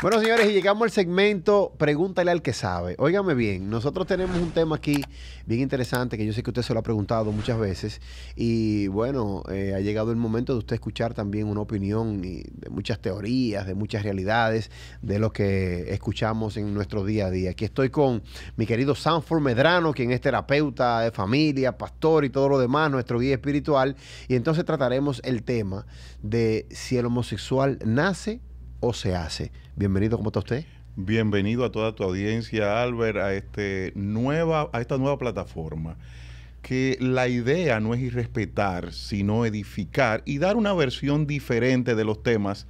Bueno, señores, y llegamos al segmento Pregúntale al que sabe. Óigame bien, nosotros tenemos un tema aquí bien interesante que yo sé que usted se lo ha preguntado muchas veces. Y bueno, eh, ha llegado el momento de usted escuchar también una opinión y de muchas teorías, de muchas realidades, de lo que escuchamos en nuestro día a día. Aquí estoy con mi querido Sanford Medrano, quien es terapeuta de familia, pastor y todo lo demás, nuestro guía espiritual. Y entonces trataremos el tema de si el homosexual nace o se hace. Bienvenido, ¿cómo está usted? Bienvenido a toda tu audiencia, Albert, a, este nueva, a esta nueva plataforma que la idea no es irrespetar, sino edificar y dar una versión diferente de los temas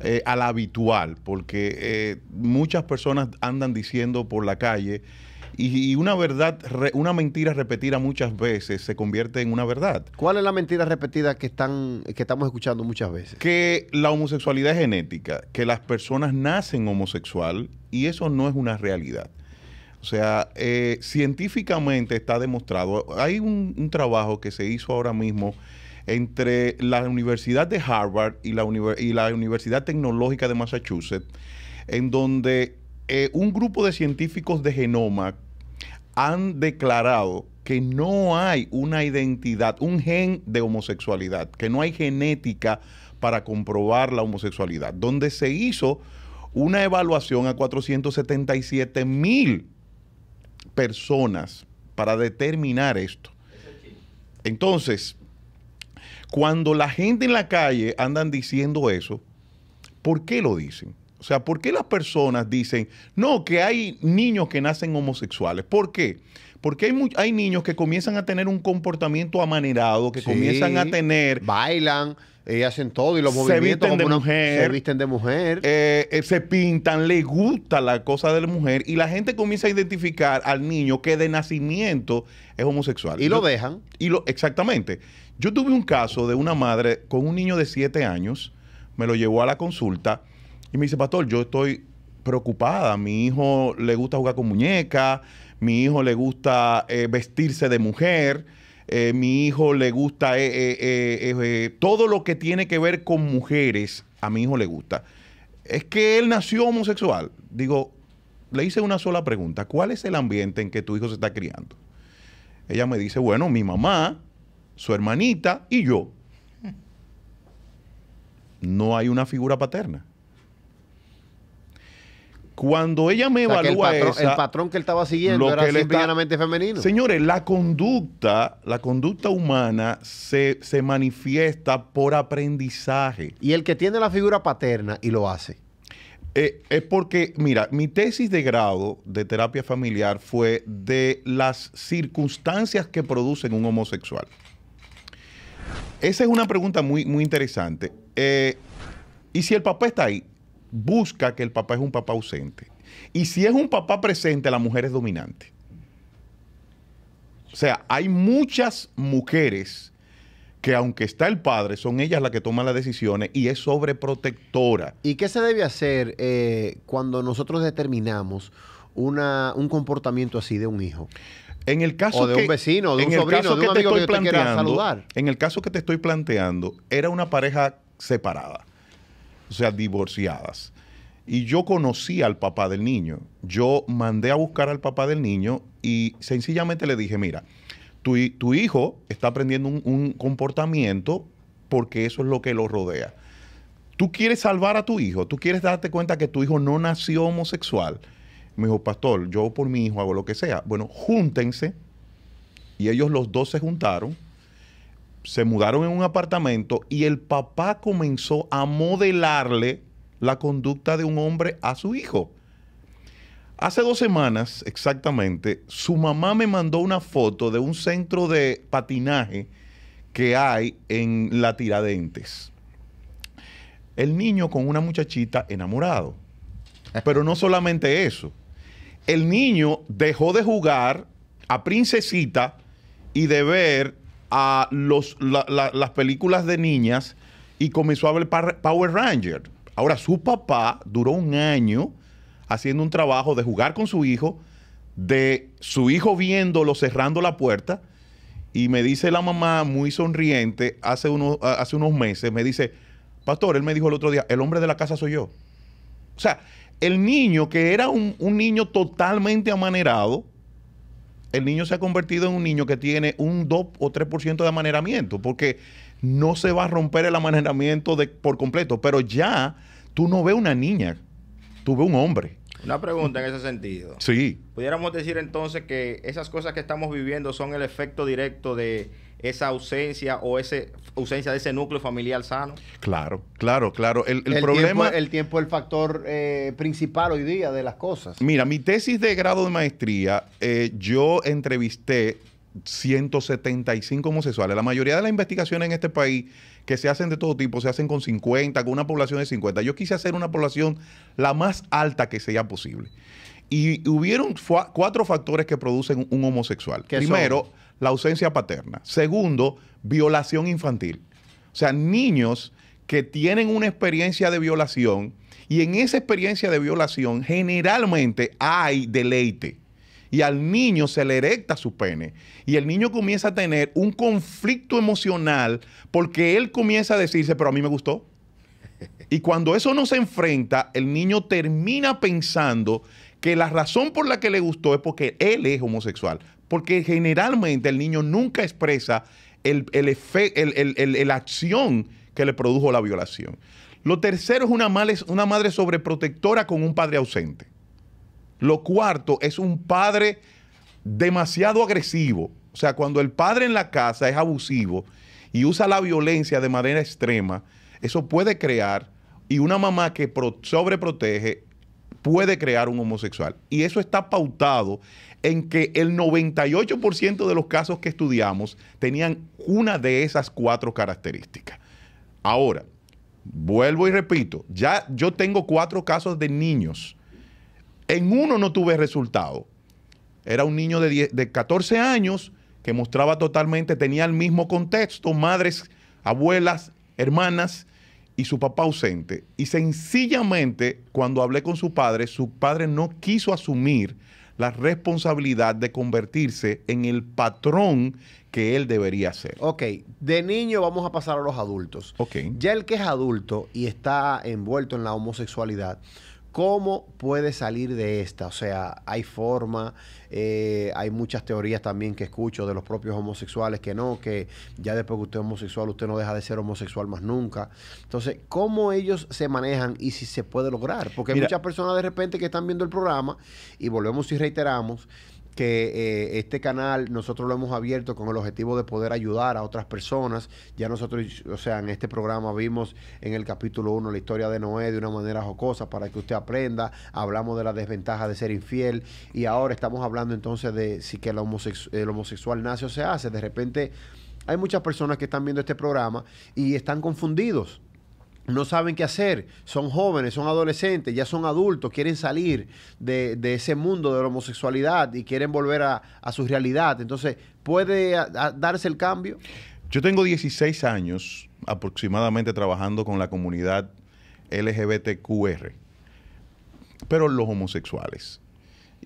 eh, a la habitual, porque eh, muchas personas andan diciendo por la calle y, una verdad, una mentira repetida muchas veces se convierte en una verdad. ¿Cuál es la mentira repetida que, están, que estamos escuchando muchas veces? Que la homosexualidad es genética, que las personas nacen homosexual y eso no es una realidad. O sea, eh, científicamente está demostrado. Hay un, trabajo que se hizo ahora mismo entre la Universidad de Harvard y la Universidad Tecnológica de Massachusetts, en donde eh, un grupo de científicos de genoma han declarado que no hay una identidad, un gen de homosexualidad, que no hay genética para comprobar la homosexualidad, donde se hizo una evaluación a 477 mil personas para determinar esto. Entonces, cuando la gente en la calle andan diciendo eso, ¿por qué lo dicen? O sea, ¿por qué las personas dicen, no, que hay niños que nacen homosexuales? ¿Por qué? Porque hay, hay niños que comienzan a tener un comportamiento amanerado, que comienzan a tener... Bailan, hacen todo y los movimientos como de una, mujer, se visten de mujer. Eh, eh, se pintan, les gusta la cosa de la mujer y la gente comienza a identificar al niño que de nacimiento es homosexual. Y lo dejan. Y lo, exactamente. Yo tuve un caso de una madre con un niño de 7 años, me lo llevó a la consulta y me dice, pastor, yo estoy preocupada, mi hijo le gusta jugar con muñecas, mi hijo le gusta eh, vestirse de mujer, eh, mi hijo le gusta eh, todo lo que tiene que ver con mujeres, a mi hijo le gusta. Es que él nació homosexual. Digo, le hice una sola pregunta, ¿cuál es el ambiente en que tu hijo se está criando? Ella me dice, bueno, mi mamá, su hermanita y yo. No hay una figura paterna. Cuando ella me evalúa el, patrón, el patrón, que él estaba siguiendo era simplemente femenino. Señores, la conducta, la conducta humana se, manifiesta por aprendizaje. Y el que tiene la figura paterna y lo hace. Eh, es porque, mira, mi tesis de grado de terapia familiar fue de las circunstancias que producen un homosexual. Esa es una pregunta muy, muy interesante. Eh, y si el papá está ahí, busca que el papá es un papá ausente. Y si es un papá presente, la mujer es dominante. O sea, hay muchas mujeres que aunque está el padre, son ellas las que toman las decisiones y es sobreprotectora. ¿Y qué se debe hacer eh, cuando nosotros determinamos un comportamiento así de un hijo? En el caso de un vecino, de un sobrino, que, te te saludar. En el caso que te estoy planteando, era una pareja separada o sea, divorciadas. Y yo conocí al papá del niño. Yo mandé a buscar al papá del niño y sencillamente le dije, mira, tu, hijo está aprendiendo un, un, comportamiento porque eso es lo que lo rodea. Tú quieres salvar a tu hijo, tú quieres darte cuenta que tu hijo no nació homosexual. Me dijo, pastor, yo por mi hijo hago lo que sea. Bueno, júntense. Y ellos los dos se juntaron se mudaron en un apartamento y el papá comenzó a modelarle la conducta de un hombre a su hijo. Hace dos semanas exactamente, su mamá me mandó una foto de un centro de patinaje que hay en La Tiradentes. El niño con una muchachita enamorado. Pero no solamente eso. El niño dejó de jugar a princesita y de ver a las películas de niñas y comenzó a ver Power Ranger. Ahora, su papá duró un año haciendo un trabajo de jugar con su hijo, de su hijo viéndolo cerrando la puerta. Y me dice la mamá muy sonriente hace, hace unos meses, me dice, pastor, él me dijo el otro día, el hombre de la casa soy yo. O sea, el niño que era un, un niño totalmente amanerado, el niño se ha convertido en un niño que tiene un 2 o 3% de amaneramiento, porque no se va a romper el amaneramiento de, por completo, pero ya tú no ves una niña, tú ves un hombre. Una pregunta en ese sentido. Sí. Pudiéramos decir entonces que esas cosas que estamos viviendo son el efecto directo de esa ausencia o ese ausencia de ese núcleo familiar sano. Claro, claro, claro. El, problema. el tiempo es el factor eh, principal hoy día de las cosas. Mira, mi tesis de grado de maestría, eh, yo entrevisté 175 homosexuales. La mayoría de las investigaciones en este país que se hacen de todo tipo, se hacen con 50, con una población de 50. Yo quise hacer una población la más alta que sea posible. Y hubieron cuatro factores que producen un homosexual. Primero, la ausencia paterna. Segundo, violación infantil. O sea, niños que tienen una experiencia de violación y en esa experiencia de violación generalmente hay deleite y al niño se le erecta su pene. Y el niño comienza a tener un conflicto emocional porque él comienza a decirse, pero a mí me gustó. Y cuando eso no se enfrenta, el niño termina pensando que la razón por la que le gustó es porque él es homosexual. Porque generalmente el niño nunca expresa el, la acción que le produjo la violación. Lo tercero es una, una madre sobreprotectora con un padre ausente. Lo cuarto es un padre demasiado agresivo. O sea, cuando el padre en la casa es abusivo y usa la violencia de manera extrema, eso puede crear, y una mamá que sobreprotege puede crear un homosexual. Y eso está pautado en que el 98% de los casos que estudiamos tenían una de esas cuatro características. Ahora, vuelvo y repito, ya yo tengo cuatro casos de niños en uno no tuve resultado. Era un niño de, 14 años que mostraba totalmente, tenía el mismo contexto, madres, abuelas, hermanas y su papá ausente. Y sencillamente, cuando hablé con su padre, su padre no quiso asumir la responsabilidad de convertirse en el patrón que él debería ser. Ok, de niño vamos a pasar a los adultos. Ok. Ya el que es adulto y está envuelto en la homosexualidad, ¿Cómo puede salir de esta? O sea, hay forma, eh, hay muchas teorías también que escucho de los propios homosexuales que no, que ya después que usted es homosexual, usted no deja de ser homosexual más nunca. Entonces, ¿cómo ellos se manejan y si se puede lograr? Porque hay muchas personas de repente que están viendo el programa y volvemos y reiteramos que eh, este canal nosotros lo hemos abierto con el objetivo de poder ayudar a otras personas. Ya nosotros, o sea, en este programa vimos en el capítulo 1 la historia de Noé de una manera jocosa para que usted aprenda. Hablamos de la desventaja de ser infiel y ahora estamos hablando entonces de si que el, el homosexual nace o se hace. De repente hay muchas personas que están viendo este programa y están confundidos no saben qué hacer, son jóvenes, son adolescentes, ya son adultos, quieren salir de, ese mundo de la homosexualidad y quieren volver a, su realidad. Entonces, ¿puede darse el cambio? Yo tengo 16 años aproximadamente trabajando con la comunidad LGBTQR, pero los homosexuales.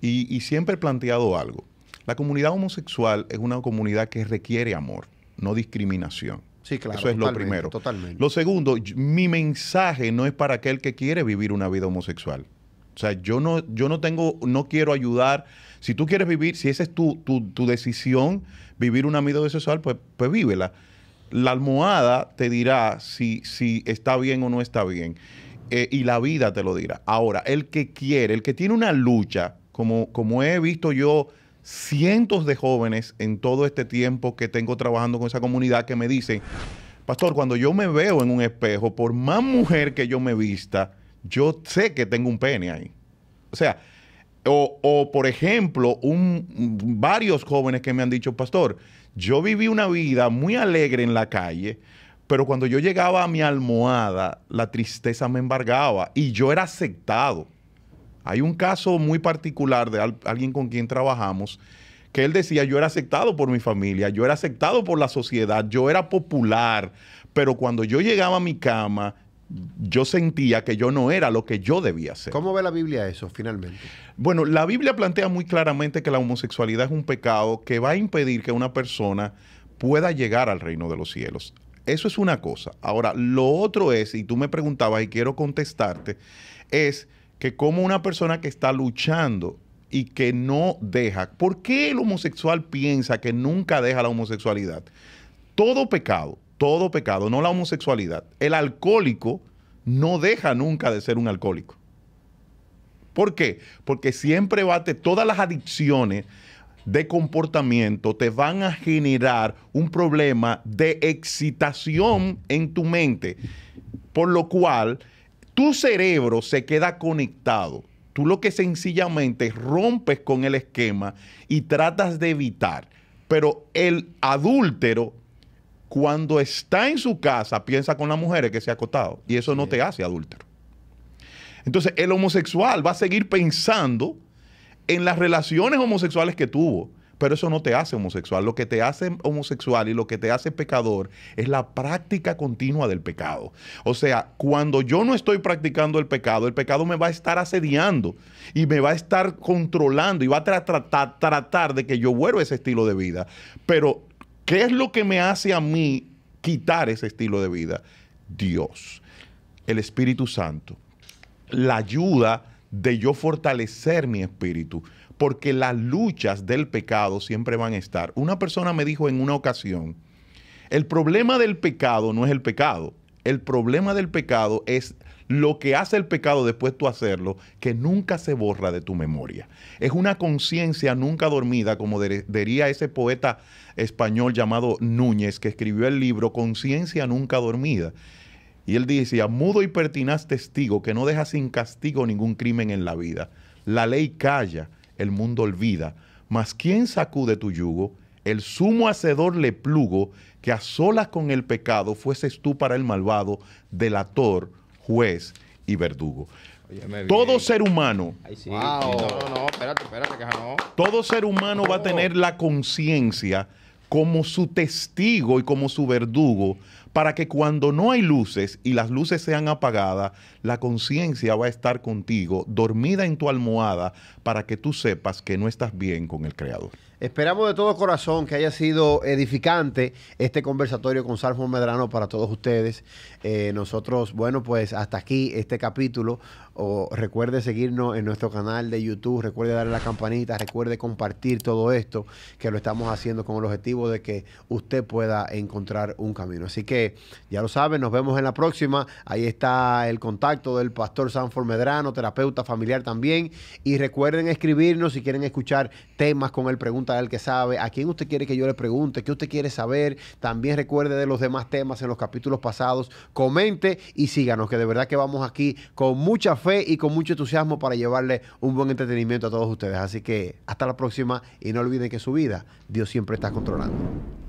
Y, y siempre he planteado algo. La comunidad homosexual es una comunidad que requiere amor, no discriminación. Sí, claro. Eso es lo primero. Totalmente. Lo segundo, mi mensaje no es para aquel que quiere vivir una vida homosexual. O sea, yo no, yo no tengo, no quiero ayudar. Si tú quieres vivir, si esa es tu, decisión, vivir una vida homosexual, pues, pues vívela. La almohada te dirá si, si está bien o no está bien. Eh, y la vida te lo dirá. Ahora, el que quiere, el que tiene una lucha, como, como he visto yo cientos de jóvenes en todo este tiempo que tengo trabajando con esa comunidad que me dicen, pastor, cuando yo me veo en un espejo, por más mujer que yo me vista, yo sé que tengo un pene ahí. O sea, o, por ejemplo, un, varios jóvenes que me han dicho, pastor, yo viví una vida muy alegre en la calle, pero cuando yo llegaba a mi almohada, la tristeza me embargaba y yo era aceptado. Hay un caso muy particular de alguien con quien trabajamos que él decía, yo era aceptado por mi familia, yo era aceptado por la sociedad, yo era popular, pero cuando yo llegaba a mi cama, yo sentía que yo no era lo que yo debía ser. ¿Cómo ve la Biblia eso finalmente? Bueno, la Biblia plantea muy claramente que la homosexualidad es un pecado que va a impedir que una persona pueda llegar al reino de los cielos. Eso es una cosa. Ahora, lo otro es, y tú me preguntabas y quiero contestarte, es que como una persona que está luchando y que no deja, ¿por qué el homosexual piensa que nunca deja la homosexualidad? Todo pecado, todo pecado, no la homosexualidad. El alcohólico no deja nunca de ser un alcohólico. ¿Por qué? Porque siempre bate todas las adicciones de comportamiento te van a generar un problema de excitación en tu mente, por lo cual tu cerebro se queda conectado. Tú lo que sencillamente rompes con el esquema y tratas de evitar. Pero el adúltero, cuando está en su casa, piensa con las mujeres que se ha acotado. Y eso no te hace adúltero. Entonces, el homosexual va a seguir pensando en las relaciones homosexuales que tuvo. Pero eso no te hace homosexual. Lo que te hace homosexual y lo que te hace pecador es la práctica continua del pecado. O sea, cuando yo no estoy practicando el pecado, el pecado me va a estar asediando y me va a estar controlando y va a tratar de que yo vuelva a ese estilo de vida. Pero, ¿qué es lo que me hace a mí quitar ese estilo de vida? Dios, el Espíritu Santo, la ayuda de yo fortalecer mi espíritu porque las luchas del pecado siempre van a estar. Una persona me dijo en una ocasión, el problema del pecado no es el pecado, el problema del pecado es lo que hace el pecado después de hacerlo, que nunca se borra de tu memoria. Es una conciencia nunca dormida, como diría ese poeta español llamado Núñez, que escribió el libro Conciencia nunca dormida. Y él decía, mudo y pertinaz testigo que no deja sin castigo ningún crimen en la vida. La ley calla, el mundo olvida. Mas quien sacude tu yugo, el sumo hacedor le plugo, que a solas con el pecado fueses tú para el malvado, delator, juez y verdugo. Todo ser humano. No, no, espérate, espérate, que Todo ser humano va a tener la conciencia como su testigo y como su verdugo para que cuando no hay luces y las luces sean apagadas, la conciencia va a estar contigo, dormida en tu almohada, para que tú sepas que no estás bien con el Creador. Esperamos de todo corazón que haya sido edificante este conversatorio con Salmo Medrano para todos ustedes. Eh, nosotros, bueno, pues hasta aquí este capítulo. O recuerde seguirnos en nuestro canal de YouTube, recuerde darle la campanita, recuerde compartir todo esto que lo estamos haciendo con el objetivo de que usted pueda encontrar un camino. Así que ya lo saben, nos vemos en la próxima. Ahí está el contacto del pastor Sanford Medrano, terapeuta familiar también. Y recuerden escribirnos si quieren escuchar temas con el pregunta del que sabe, a quién usted quiere que yo le pregunte, qué usted quiere saber. También recuerde de los demás temas en los capítulos pasados. Comente y síganos, que de verdad que vamos aquí con mucha fe y con mucho entusiasmo para llevarle un buen entretenimiento a todos ustedes. Así que hasta la próxima y no olviden que su vida Dios siempre está controlando.